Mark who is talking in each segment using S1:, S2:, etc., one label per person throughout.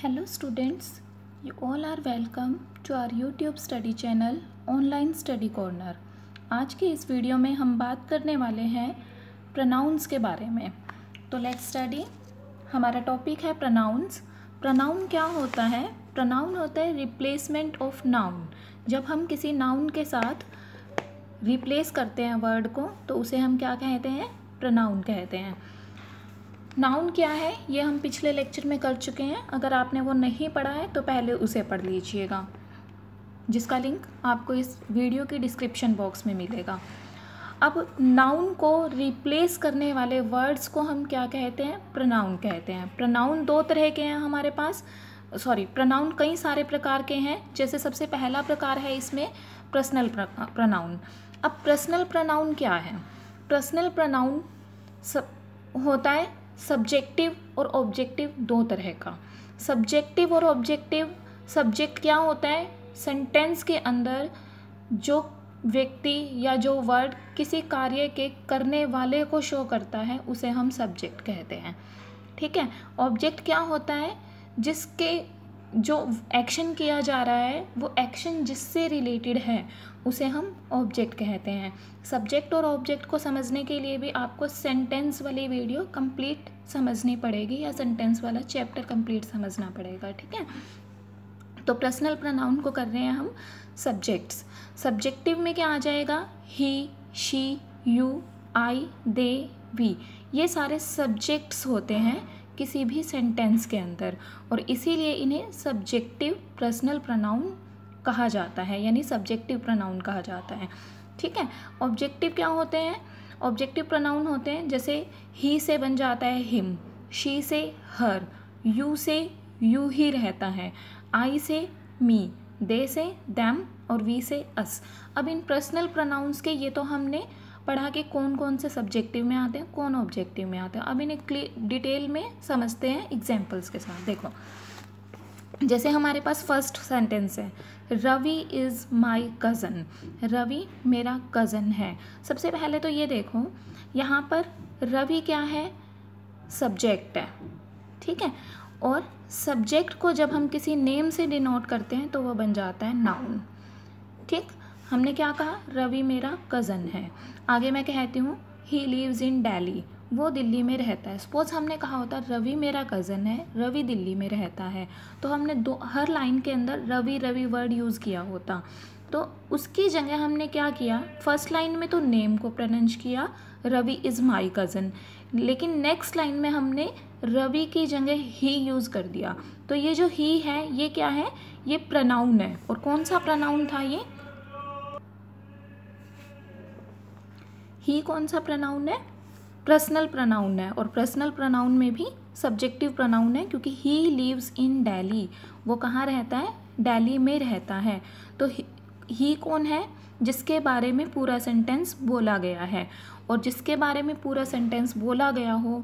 S1: Hello students you all are welcome to our YouTube study channel online study corner आज के इस video में हम बात करने वाले हैं प्रनाउंस के बारे में तो लेट्स स्टडी हमारा टॉपिक है प्रनाउंस प्रनाउन क्या होता है प्रनाउन होता है रिप्लेसमेंट ऑफ नाउन जब हम किसी नाउन के साथ रिप्लेस करते हैं वर्ड को तो उसे हम क्या कहते हैं प्रनाउन कहते हैं नाउन क्या है ये हम पिछले लेक्चर में कर चुके हैं अगर आपने वो नहीं पढ़ा है तो पहले उसे पढ़ लीजिएगा जिसका लिंक आपको इस वीडियो के डिस्क्रिप्शन बॉक्स में मिलेगा अब नाउन को रिप्लेस करने वाले वर्ड्स को हम क्या कहते हैं प्रनाउन कहते हैं प्रनाउन दो तरह के हैं हमारे पास सॉरी प्रनाउन कई सारे प्रकार के हैं जैसे सबसे पहला प्रकार है इसमें पर्सनल प्रनाउन अब पर्सनल प्रनाउन क्या है पर्सनल प्रनाउन सब होता है सब्जेक्टिव और ऑब्जेक्टिव दो तरह का सब्जेक्टिव और ऑब्जेक्टिव सब्जेक्ट क्या होता है सेंटेंस के अंदर जो व्यक्ति या जो वर्ड किसी कार्य के करने वाले को शो करता है उसे हम सब्जेक्ट कहते हैं ठीक है ऑब्जेक्ट क्या होता है जिसके जो एक्शन किया जा रहा है वो एक्शन जिससे रिलेटेड है उसे हम ऑब्जेक्ट कहते हैं सब्जेक्ट और ऑब्जेक्ट को समझने के लिए भी आपको सेंटेंस वाली वीडियो कंप्लीट समझनी पड़ेगी या सेंटेंस वाला चैप्टर कंप्लीट समझना पड़ेगा ठीक है तो पर्सनल प्रनाउन को कर रहे हैं हम सब्जेक्ट्स सब्जेक्टिव में क्या आ जाएगा he she you I they we ये सारे सब्जेक्ट्स होते हैं किसी भी सेंटेंस के अंदर और इसीलिए इन्हें सब्जेक्टिव पर्सनल प्रोनाउन कहा जाता है यानी सब्जेक्टिव प्रोनाउन कहा जाता है ठीक है ऑब्जेक्टिव क्या होते हैं ऑब्जेक्टिव प्रोनाउन होते हैं जैसे ही से बन जाता है हिम शी से हर यू से यू ही रहता है आई से मी दे से दैम और वी से अस अब इन पर्सनल प्रोनाउंस के ये तो हमने पढ़ा के कौन कौन से सब्जेक्टिव में आते हैं कौन ऑब्जेक्टिव में आते हैं अब इन्हें डिटेल में समझते हैं एग्जाम्पल्स के साथ देखो जैसे हमारे पास फर्स्ट सेंटेंस है Ravi is my cousin Ravi मेरा कज़न है सबसे पहले तो ये देखो यहाँ पर रवि क्या है सब्जेक्ट है ठीक है और सब्जेक्ट को जब हम किसी नेम से डिनोट करते हैं तो वह बन जाता है नाउन ठीक हमने क्या कहा रवि मेरा कज़न है आगे मैं कहती हूँ ही लिव्स इन डेली वो दिल्ली में रहता है सपोज हमने कहा होता रवि मेरा कज़न है रवि दिल्ली में रहता है तो हमने दो हर लाइन के अंदर रवि रवि वर्ड यूज़ किया होता तो उसकी जगह हमने क्या किया फर्स्ट लाइन में तो नेम को प्रनंश किया रवि इज़ माई कज़न लेकिन नेक्स्ट लाइन में हमने रवि की जगह ही यूज़ कर दिया तो ये जो ही है ये क्या है ये प्रनाउन है और कौन सा प्रनाउन था ये ही कौन सा प्रनाउन है पर्सनल प्रनाउन है और पर्सनल प्रनाउन में भी सब्जेक्टिव प्रनाउन है क्योंकि ही लिव्स इन डेली वो कहाँ रहता है डेली में रहता है तो ही कौन है जिसके बारे में पूरा सेंटेंस बोला गया है और जिसके बारे में पूरा सेंटेंस बोला गया हो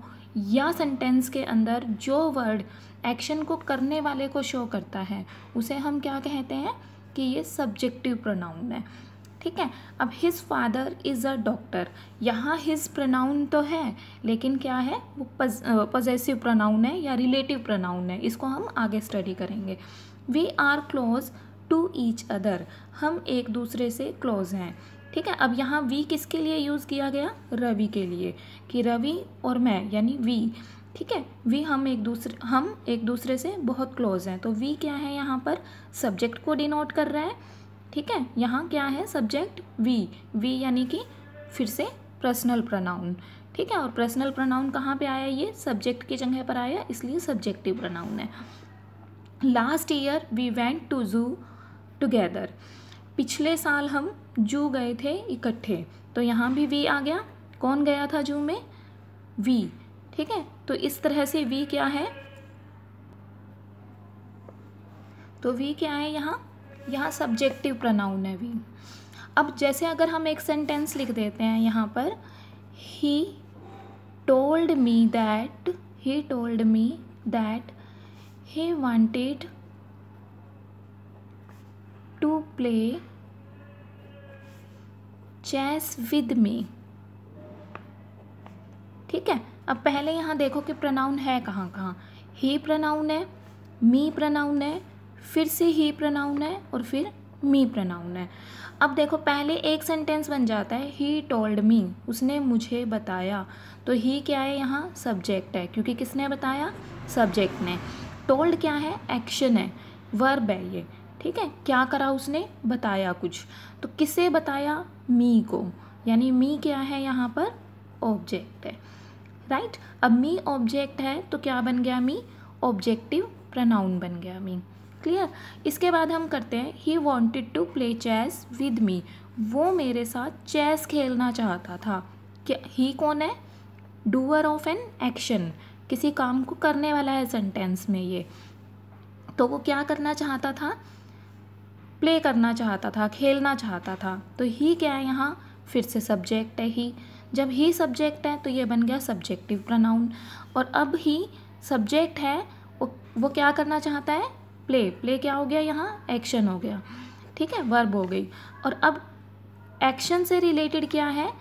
S1: या सेंटेंस के अंदर जो वर्ड एक्शन को करने वाले को शो करता है उसे हम क्या कहते हैं कि ये सब्जेक्टिव प्रोनाउन है ठीक है अब his father is a doctor यहाँ हिज प्रोनाउन तो है लेकिन क्या है वो पजेसिव प्रोनाउन है या रिलेटिव प्रोनाउन है इसको हम आगे स्टडी करेंगे we are close to each other हम एक दूसरे से क्लोज हैं ठीक है अब यहाँ वी किसके लिए यूज़ किया गया रवि के लिए कि रवि और मैं यानी वी ठीक है वी हम एक दूसरे हम एक दूसरे से बहुत क्लोज हैं तो वी क्या है यहाँ पर सब्जेक्ट को डिनोट कर रहा है ठीक है यहाँ क्या है सब्जेक्ट वी वी यानी कि फिर से पर्सनल प्रनाउन ठीक है और पर्सनल प्रोनाउन कहाँ पे आया ये सब्जेक्ट की जगह पर आया इसलिए सब्जेक्टिव प्रनाउन है last year we went to zoo together पिछले साल हम जू गए थे इकट्ठे तो यहाँ भी वी आ गया कौन गया था जू में वी ठीक है तो इस तरह से वी क्या है तो वी क्या है यहाँ यहाँ सब्जेक्टिव प्रनाउन है भी अब जैसे अगर हम एक सेंटेंस लिख देते हैं यहाँ पर he told me that he told me that he wanted to play chess with me ठीक है अब पहले यहाँ देखो कि प्रनाउन है कहाँ कहाँ ही प्रनाउन है मी प्रनाउन है फिर से ही प्रनाउन है और फिर मी प्रनाउन है अब देखो पहले एक सेंटेंस बन जाता है ही टोल्ड मी उसने मुझे बताया तो ही क्या है यहाँ सब्जेक्ट है क्योंकि किसने बताया सब्जेक्ट ने टोल्ड क्या है एक्शन है वर्ब है ये ठीक है क्या करा उसने बताया कुछ तो किसे बताया मी को यानी मी क्या है यहाँ पर ऑब्जेक्ट है राइट अब मी ऑब्जेक्ट है तो क्या बन गया मी ऑब्जेक्टिव प्रनाउन बन गया मी क्लियर इसके बाद हम करते हैं he wanted to play chess with me वो मेरे साथ चेस खेलना चाहता था क्या ही कौन है डूअर ऑफ एन एक्शन किसी काम को करने वाला है सेंटेंस में ये तो वो क्या करना चाहता था प्ले करना चाहता था खेलना चाहता था तो ही क्या है यहाँ फिर से सब्जेक्ट है ही जब ही सब्जेक्ट है तो ये बन गया सब्जेक्टिव प्रनाउन और अब ही सब्जेक्ट है वो क्या करना चाहता है प्ले प्ले क्या हो गया यहाँ एक्शन हो गया ठीक है वर्ब हो गई और अब एक्शन से रिलेटेड क्या है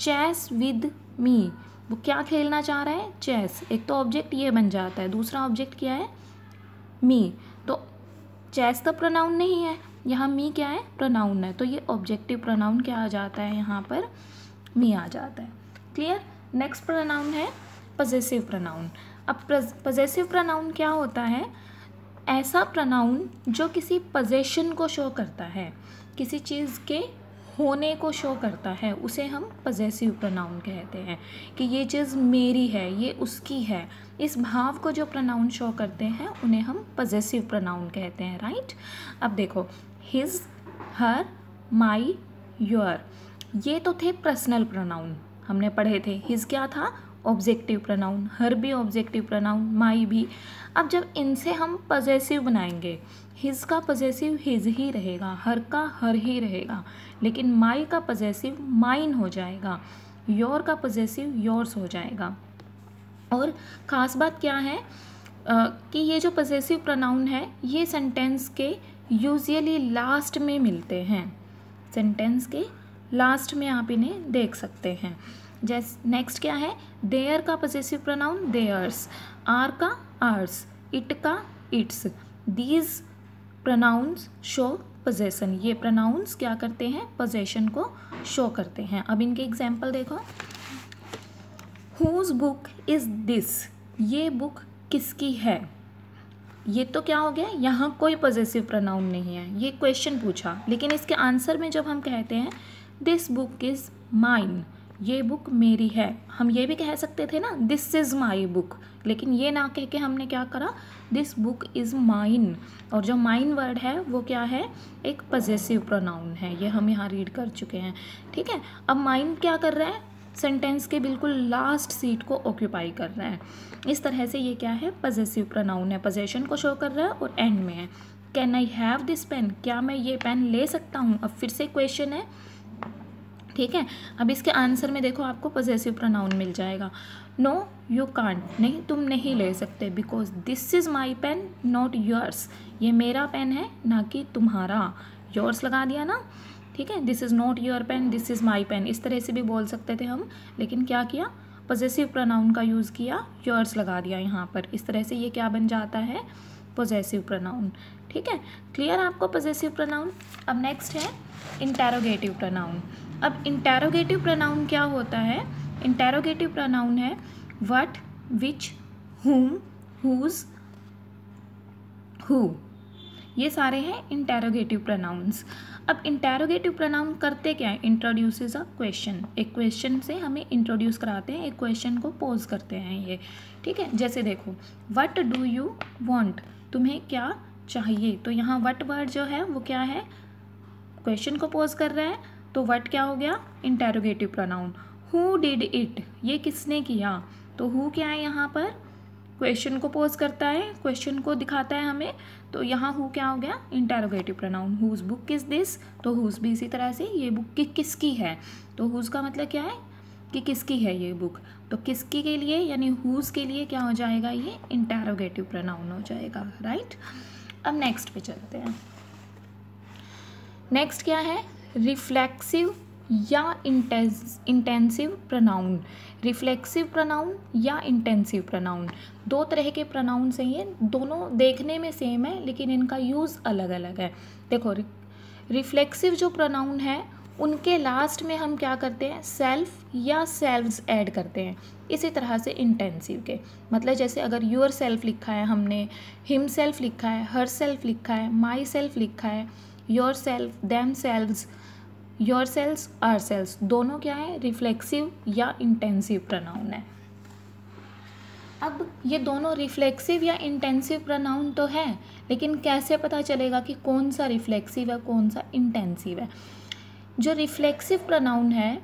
S1: चेस विद मी वो क्या खेलना चाह रहा है चेस एक तो ऑब्जेक्ट ये बन जाता है दूसरा ऑब्जेक्ट क्या है मी तो चेस तो प्रोनाउन नहीं है यहाँ मी क्या है प्रोनाउन है तो ये ऑब्जेक्टिव प्रोनाउन क्या आ जाता है यहाँ पर मी आ जाता है क्लियर नेक्स्ट प्रोनाउन है पजेसिव प्रोनाउन अब पजेसिव प्रोनाउन क्या होता है ऐसा प्रनाउन जो किसी पजेशन को शो करता है किसी चीज़ के होने को शो करता है उसे हम पजेसिव प्रनाउन कहते हैं कि ये चीज़ मेरी है ये उसकी है इस भाव को जो प्रनाउन शो करते हैं उन्हें हम पजेसिव प्रनाउन कहते हैं राइट अब देखो हिज हर माई योर ये तो थे पर्सनल प्रोनाउन हमने पढ़े थे हिज क्या था ऑब्जेक्टिव प्रनाउन हर भी ऑब्जेक्टिव प्रनाउन माई भी अब जब इनसे हम पजेसिव बनाएंगे हिज का पजेसिव हिज ही रहेगा हर का हर ही रहेगा लेकिन माई का पजेसिव माइन हो जाएगा योर का पजेसिव योर्स हो जाएगा और ख़ास बात क्या है आ, कि ये जो पजेसिव प्रनाउन है ये सेंटेंस के यूजली लास्ट में मिलते हैं सेंटेंस के लास्ट में आप इन्हें देख सकते हैं जैस नेक्स्ट क्या है देयर का पजेसिव प्रोनाउन देयर्स आर का आर्स इट का its these pronouns show possession ये प्रनाउंस क्या करते हैं पोजेशन को शो करते हैं अब इनके एग्जाम्पल देखो हुज बुक इज़ दिस ये बुक किसकी है ये तो क्या हो गया यहाँ कोई पॉजिटिव प्रोनाउन नहीं है ये क्वेश्चन पूछा लेकिन इसके आंसर में जब हम कहते हैं दिस बुक इज़ माइन ये बुक मेरी है हम ये भी कह सकते थे ना दिस इज़ माई बुक लेकिन ये ना कह के हमने क्या करा दिस बुक इज़ माइन और जो माइन वर्ड है वो क्या है एक पजेसिव प्रोनाउन है ये हम यहाँ रीड कर चुके हैं ठीक है अब माइन क्या कर रहा है सेंटेंस के बिल्कुल लास्ट सीट को ऑक्यूपाई कर रहा है इस तरह से ये क्या है पजेसिव प्रोनाउन है पजेशन को शो कर रहा है और एंड में है can I have this pen क्या मैं ये पेन ले सकता हूँ अब फिर से क्वेश्चन है ठीक है अब इसके आंसर में देखो आपको पॉजिटिव प्रोनाउन मिल जाएगा नो यू कांट नहीं तुम नहीं ले सकते because this is my pen not yours ये मेरा पेन है ना कि तुम्हारा योर्स लगा दिया ना ठीक है this is not your pen this is my pen इस तरह से भी बोल सकते थे हम लेकिन क्या किया पोजेसिव प्रोनाउन का यूज़ किया योर्स लगा दिया यहाँ पर इस तरह से ये क्या बन जाता है पोजेसिव प्रोनाउन ठीक है क्लियर आपको पोजेसिव प्रोनाउन अब नेक्स्ट है इंटेरोगेटिव प्रोनाउन अब इंटेरोगेटिव प्रोनाउन क्या होता है इंटेरोगेटिव प्रोनाउन है what which whom whose who ये सारे हैं इंटेरोगेटिव प्रोनाउंस अब इंटेरोगेटिव प्रोनाउन करते क्या है इंट्रोड्यूस अ क्वेश्चन एक क्वेश्चन से हमें इंट्रोड्यूस कराते हैं एक क्वेश्चन को पोज करते हैं ये ठीक है जैसे देखो वट डू यू वॉन्ट तुम्हें क्या चाहिए तो यहाँ वट वर्ड जो है वो क्या है क्वेश्चन को पोज कर रहा है तो वट क्या हो गया interrogative pronoun who did it ये किसने किया तो हु क्या है यहाँ पर क्वेश्चन को पोज करता है क्वेश्चन को दिखाता है हमें तो यहाँ हु क्या हो गया इंटेरोगेटिव प्रोनाउन हुज बुक किस दिस तो हुज भी इसी तरह से ये बुक कि किसकी है तो हुज का मतलब क्या है कि किसकी है ये बुक तो किसकी के लिए यानी हुज के लिए क्या हो जाएगा ये इंटेरोगेटिव प्रोनाउन हो जाएगा राइट अब नेक्स्ट पे चलते हैं नेक्स्ट क्या है रिफ्लेक्सिव या इंटेंसिव प्रनाउन रिफ्लेक्सिव प्रनाउन या इंटेंसिव प्रनाउन दो तरह के प्रनाउन्स हैं ये दोनों देखने में सेम है लेकिन इनका यूज़ अलग अलग है देखो रिफ्लेक्सिव जो प्रोनाउन है उनके लास्ट में हम क्या करते हैं सेल्फ या सेल्व्स ऐड करते हैं इसी तरह से इंटेंसिव के मतलब जैसे अगर यूर सेल्फ लिखा है हमने हिम सेल्फ लिखा है हर सेल्फ लिखा है माई सेल्फ लिखा है yourself themselves yourselves ourselves दोनों क्या है रिफ्लेक्सिव या इंटेंसिव प्रनाउन है अब ये दोनों रिफ्लेक्सिव या इंटेंसिव प्रनाउन तो है लेकिन कैसे पता चलेगा कि कौन सा रिफ्लेक्सिव है कौन सा इंटेंसिव है जो रिफ्लेक्सिव प्रनाउन है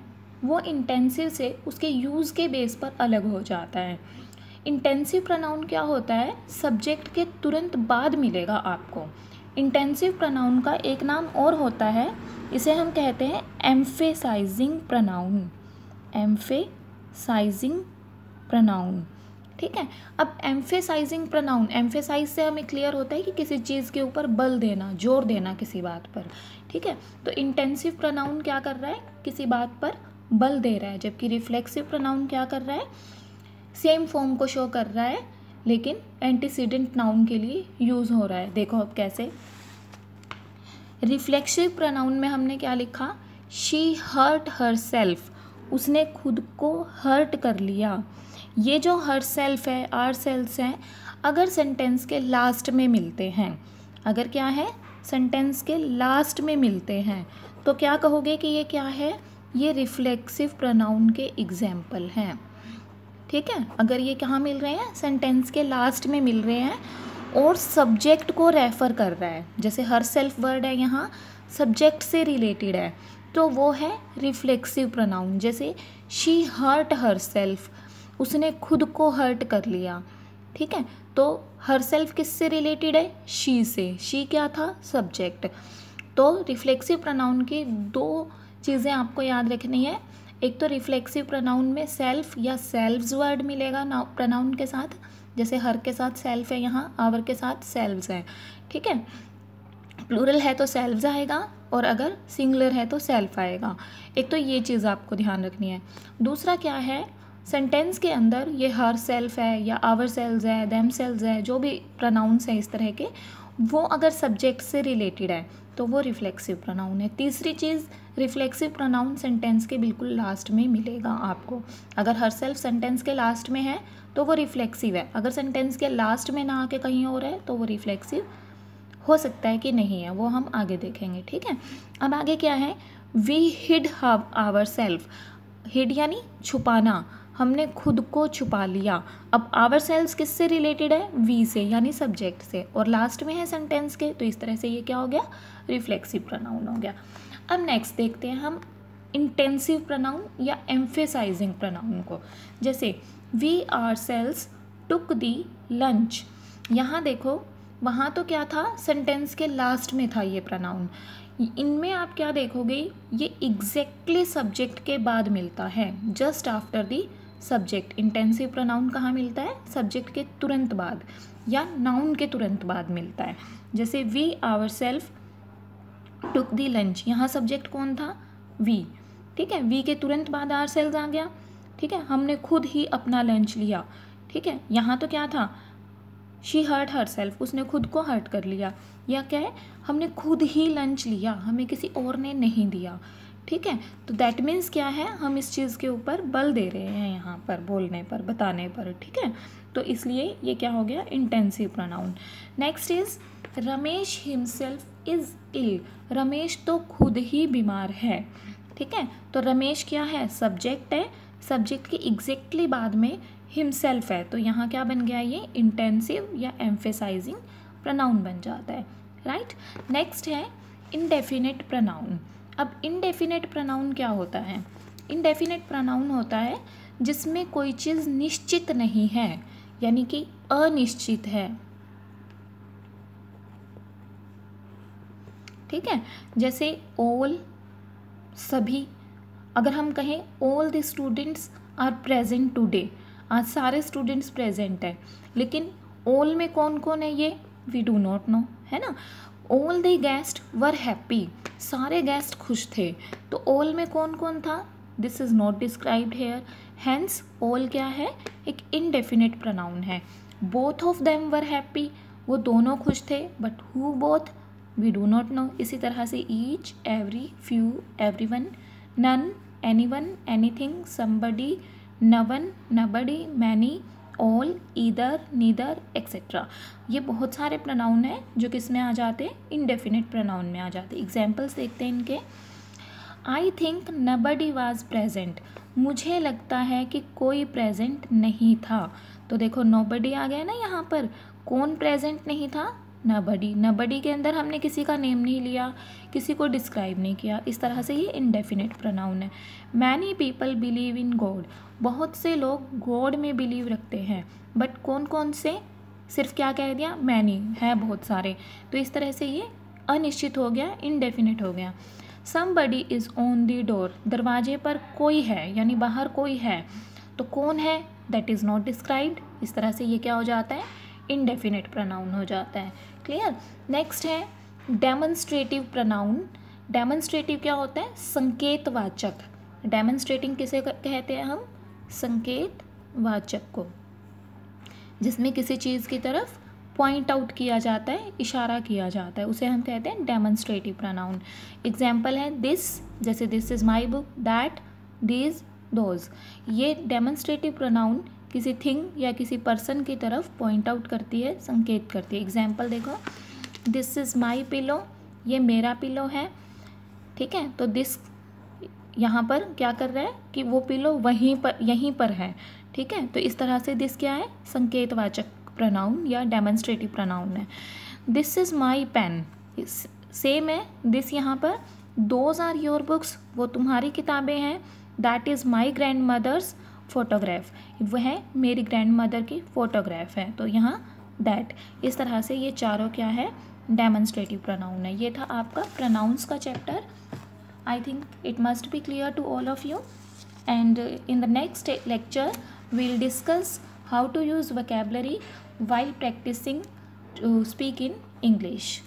S1: वो इंटेंसिव से उसके यूज़ के बेस पर अलग हो जाता है इंटेंसिव प्रनाउन क्या होता है सब्जेक्ट के तुरंत बाद मिलेगा आपको इंटेंसिव प्रनाउन का एक नाम और होता है इसे हम कहते हैं एम्फेसाइजिंग प्रनाउन एम्फेसाइजिंग प्रनाउन ठीक है अब एम्फेसाइजिंग प्रनाउन एम्फेसाइज से हमें क्लियर होता है कि किसी चीज़ के ऊपर बल देना जोर देना किसी बात पर ठीक है तो इंटेंसिव प्रनाउन क्या कर रहा है किसी बात पर बल दे रहा है जबकि रिफ्लेक्सिव प्रनाउन क्या कर रहा है सेम फॉर्म को शो कर रहा है लेकिन एंटीसीडेंट नाउन के लिए यूज़ हो रहा है देखो अब कैसे रिफ्लेक्सिव प्रोनाउन में हमने क्या लिखा शी हर्ट हर सेल्फ उसने खुद को हर्ट कर लिया ये जो हर सेल्फ है आर सेल्स हैं अगर सेंटेंस के लास्ट में मिलते हैं अगर क्या है सेंटेंस के लास्ट में मिलते हैं तो क्या कहोगे कि ये क्या है ये रिफ्लेक्सिव प्रोनाउन के एग्जाम्पल हैं ठीक है अगर ये कहाँ मिल रहे हैं सेंटेंस के लास्ट में मिल रहे हैं और सब्जेक्ट को रेफ़र कर रहा है जैसे हर सेल्फ वर्ड है यहाँ सब्जेक्ट से रिलेटेड है तो वो है रिफ्लेक्सिव प्रोनाउन जैसे शी हर्ट हर सेल्फ उसने खुद को हर्ट कर लिया ठीक है तो हर सेल्फ किस से रिलेटेड है शी से शी क्या था सब्जेक्ट तो रिफ्लेक्सिव प्रोनाउन की दो चीज़ें आपको याद रखनी है एक तो रिफ्लेक्सिव प्रोनाउन में सेल्फ या सेल्व्स वर्ड मिलेगा प्रोनाउन के साथ जैसे हर के साथ सेल्फ है यहाँ आवर के साथ सेल्व्स है ठीक है प्लूरल है तो सेल्व्स आएगा और अगर सिंगुलर है तो सेल्फ आएगा एक तो ये चीज़ आपको ध्यान रखनी है दूसरा क्या है सेंटेंस के अंदर ये हर सेल्फ है या आवर सेल्स है देम सेल्स है जो भी प्रोनाउंस हैं इस तरह के वो अगर सब्जेक्ट से रिलेटेड है तो वो रिफ्लेक्सिव प्रोनाउन है तीसरी चीज़ रिफ्लेक्सिव प्रोनाउन सेंटेंस के बिल्कुल लास्ट में मिलेगा आपको अगर हर सेल्फ सेंटेंस के लास्ट में है तो वो रिफ्लेक्सिव है अगर सेंटेंस के लास्ट में ना आके कहीं और है तो वो रिफ्लेक्सिव हो सकता है कि नहीं है वो हम आगे देखेंगे ठीक है अब आगे क्या है we hid have ourself hid यानी छुपाना हमने खुद को छुपा लिया अब आवर सेल्स किससे रिलेटेड है वी से यानी सब्जेक्ट से और लास्ट में है सेंटेंस के तो इस तरह से ये क्या हो गया रिफ्लेक्सिव प्रनाउन हो गया अब नेक्स्ट देखते हैं हम इंटेंसिव प्रनाउन या एम्फेसाइजिंग प्रनाउन को जैसे we ourselves took the lunch यहाँ देखो वहाँ तो क्या था सेंटेंस के लास्ट में था ये प्रनाउन इनमें आप क्या देखोगे ये एग्जैक्टली exactly सब्जेक्ट के बाद मिलता है just after the subject intensive pronoun कहाँ मिलता है सब्जेक्ट के तुरंत बाद या नाउन के तुरंत बाद मिलता है जैसे we ourself took the lunch यहाँ सब्जेक्ट कौन था वी ठीक है वी के तुरंत बाद आर सेल्स आ गया ठीक है हमने खुद ही अपना लंच लिया ठीक है यहाँ तो क्या था शी हर्ट हर सेल्फ उसने खुद को हर्ट कर लिया या क्या है हमने खुद ही लंच लिया हमें किसी और ने नहीं दिया ठीक है तो दैट मीन्स क्या है हम इस चीज़ के ऊपर बल दे रहे हैं यहाँ पर बोलने पर बताने पर ठीक है तो इसलिए ये क्या हो गया intensive pronoun next is Ramesh himself is ill Ramesh तो खुद ही बीमार है ठीक है तो रमेश क्या है सब्जेक्ट है सब्जेक्ट के एग्जैक्टली बाद में हिमसेल्फ है तो यहाँ क्या बन गया ये इंटेंसिव या एम्फेसाइजिंग प्रनाउन बन जाता है राइट right? नेक्स्ट है इनडेफिनेट प्रनाउन अब इनडेफिनेट प्रोनाउन क्या होता है इनडेफिनेट प्रोनाउन होता है जिसमें कोई चीज़ निश्चित नहीं है यानी कि अनिश्चित है ठीक है जैसे ऑल सभी अगर हम कहें all the students are present today आज सारे स्टूडेंट्स प्रेजेंट हैं लेकिन ऑल में कौन कौन है ये वी डू नॉट नो है ना all the guest were happy सारे गेस्ट खुश थे तो ऑल में कौन कौन था this is not described here hence all क्या है एक इनडेफिनेट प्रोनाउन है both of them were happy वो दोनों खुश थे but who both we do not know इसी तरह से each every few everyone none anyone anything somebody no one nobody many all either neither etcetera ये बहुत सारे प्रनाउन हैं जो किस में आ जाते हैं इनडेफिनेट प्रनाउन में आ जाते हैं एग्जाम्पल्स देखते हैं इनके I think nobody was present मुझे लगता है कि कोई प्रेजेंट नहीं था तो देखो नोबडी आ गया ना यहाँ पर कौन प्रेजेंट नहीं था नबडी नबडी के अंदर हमने किसी का नेम नहीं लिया किसी को डिस्क्राइब नहीं किया इस तरह से ये इनडेफिनेट प्रोनाउन है many people believe in God बहुत से लोग गॉड में बिलीव रखते हैं बट कौन कौन से सिर्फ क्या कह दिया मैनी है बहुत सारे तो इस तरह से ये अनिश्चित हो गया इनडेफिनेट हो गया somebody is on the door दरवाजे पर कोई है यानी बाहर कोई है तो कौन है दैट इज़ नॉट डिस्क्राइब्ड इस तरह से ये क्या हो जाता है इनडेफिनेट प्रोनाउन हो जाता है क्लियर नेक्स्ट है डेमोन्स्ट्रेटिव प्रनाउन डेमोन्स्ट्रेटिव क्या होता है संकेतवाचक डेमोन्स्ट्रेटिंग किसे कहते हैं हम संकेत वाचक को जिसमें किसी चीज़ की तरफ पॉइंट आउट किया जाता है इशारा किया जाता है उसे हम कहते हैं डेमोन्स्ट्रेटिव प्रनाउन एग्जाम्पल है दिस जैसे this is my book that these those ये डेमोन्स्ट्रेटिव प्रोनाउन किसी थिंग या किसी पर्सन की तरफ पॉइंट आउट करती है संकेत करती है एग्जाम्पल देखो दिस इज़ माई पिलो ये मेरा पिलो है ठीक है तो दिस यहाँ पर क्या कर रहा है कि वो पिलो वहीं पर यहीं पर है ठीक है तो इस तरह से दिस क्या है संकेतवाचक प्रनाउन या डेमोन्स्ट्रेटिव प्रनाउन है this is my pen same है दिस यहाँ पर दोज आर योर बुक्स वो तुम्हारी किताबें हैं that is my grandmother's photograph वह मेरी ग्रैंड मदर की फ़ोटोग्राफ है तो यहाँ दैट इस तरह से ये चारों क्या है डेमोन्स्ट्रेटिव प्रनाउन है ये था आपका प्रनाउंस का chapter I think it must be clear to all of you and in the next lecture we'll discuss how to use vocabulary while practising to speak in English